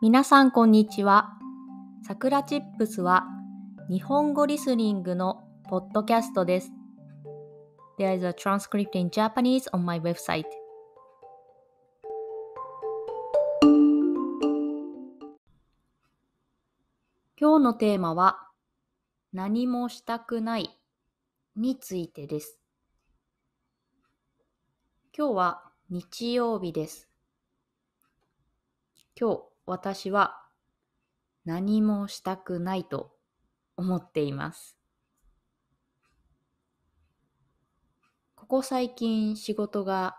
皆さんこんにちは。さくらチップスは日本語リスニングのポッドキャストです。There is a transcript in Japanese on my website. 今日のテーマは何もしたくないについてです。今日は日曜日です。今日私は何もしたくないと思っています。ここ最近仕事が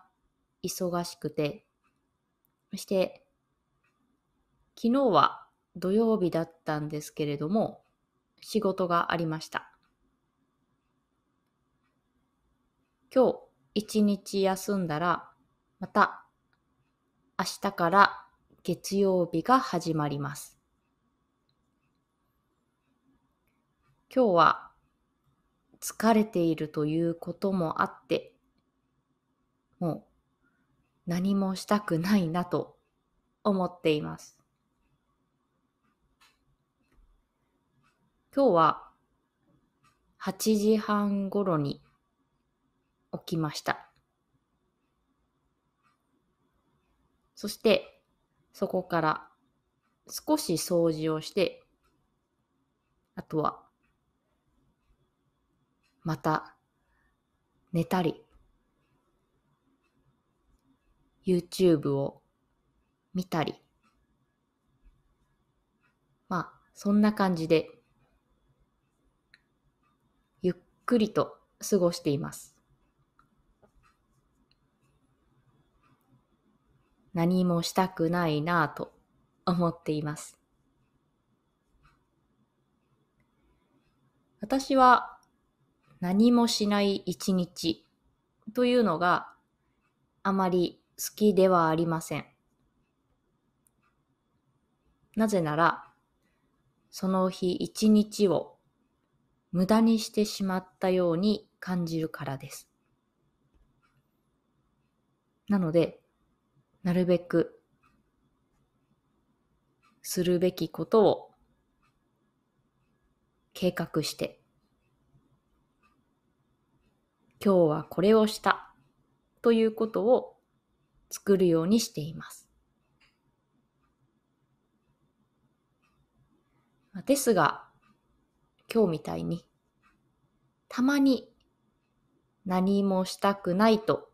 忙しくて、そして昨日は土曜日だったんですけれども、仕事がありました。今日一日休んだら、また明日から月曜日が始まります。今日は疲れているということもあって、もう何もしたくないなと思っています。今日は8時半ごろに起きました。そしてそこから少し掃除をして、あとは、また寝たり、YouTube を見たり、まあ、そんな感じで、ゆっくりと過ごしています。何もしたくないなぁと思っています。私は何もしない一日というのがあまり好きではありません。なぜなら、その日一日を無駄にしてしまったように感じるからです。なので、なるべくするべきことを計画して、今日はこれをしたということを作るようにしています。ですが、今日みたいに、たまに何もしたくないと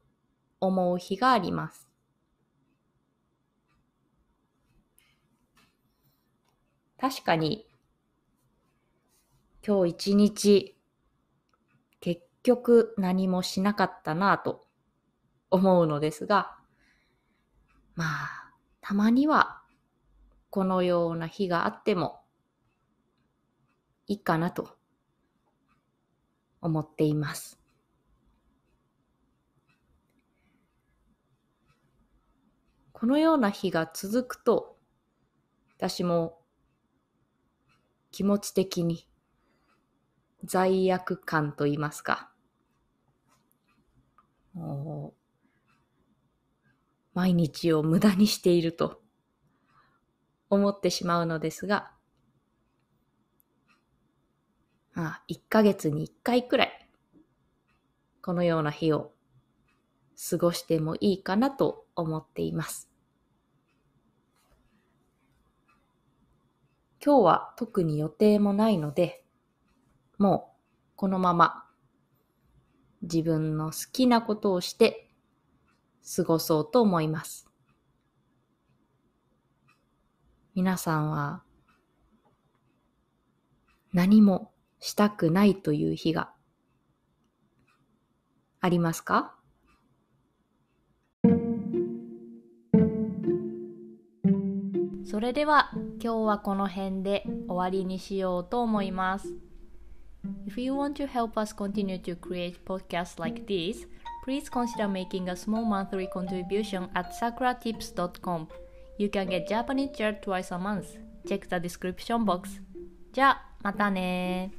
思う日があります。確かに、今日一日、結局何もしなかったなぁと思うのですが、まあ、たまには、このような日があっても、いいかなと思っています。このような日が続くと、私も気持ち的に罪悪感と言いますか、毎日を無駄にしていると思ってしまうのですが、あ1ヶ月に1回くらい、このような日を過ごしてもいいかなと思っています。今日は特に予定もないので、もうこのまま自分の好きなことをして過ごそうと思います。皆さんは何もしたくないという日がありますかそれでは今日はこの辺で終わりにしようと思います。If you want to help us continue to create podcasts like this, please consider making a small monthly contribution at s a k r a t i p s c o m You can get Japanese chair twice a month. Check the description box. じゃあ、またね